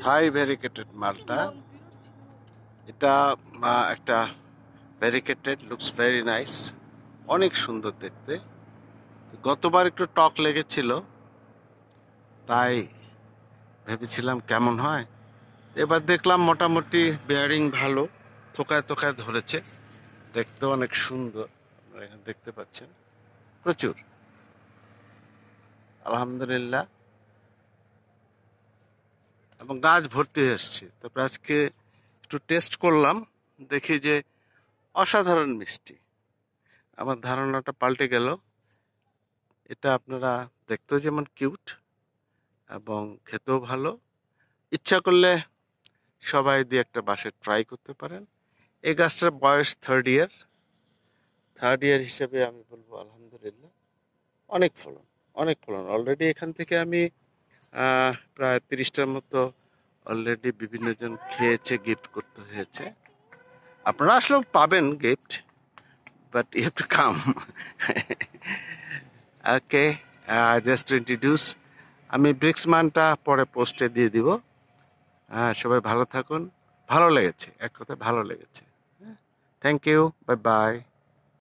থাই variegated মালটা এটা একটা ভেরিকেটেড লুকস ভেরি নাইস অনেক সুন্দর দেখতে গতবার একটু টক লেগেছিল তাই ভেবেছিলাম কেমন হয় এবার দেখলাম মোটামুটি বেয়ারিং ভালো থোকায় থোকায় ধরেছে দেখতে অনেক সুন্দর এখানে দেখতে পাচ্ছেন প্রচুর আলহামদুলিল্লাহ এবং গাছ ভর্তি হয়ে এসছে তারপরে আজকে একটু টেস্ট করলাম দেখি যে অসাধারণ মিষ্টি আমার ধারণাটা পাল্টে গেল এটা আপনারা দেখতেও যেমন কিউট এবং খেতেও ভালো ইচ্ছা করলে সবাই দিয়ে একটা বাসে ট্রাই করতে পারেন এই গাছটার বয়স থার্ড ইয়ার থার্ড ইয়ার হিসেবে আমি বলবো আলহামদুলিল্লাহ অনেক ফলন অনেক ফলন অলরেডি এখান থেকে আমি প্রায় তিরিশটার মতো অলরেডি বিভিন্ন জন খেয়েছে গিফট করতে হয়েছে আপনারা আসলে পাবেন gift but you have to come okay just introduce আমি ব্রিক্স মানটা পরে পোস্টে দিয়ে দিব হ্যাঁ সবাই ভালো থাকুন ভালো লেগেছে এক কথায় ভালো লেগেছে থ্যাংক ইউ বাই বাই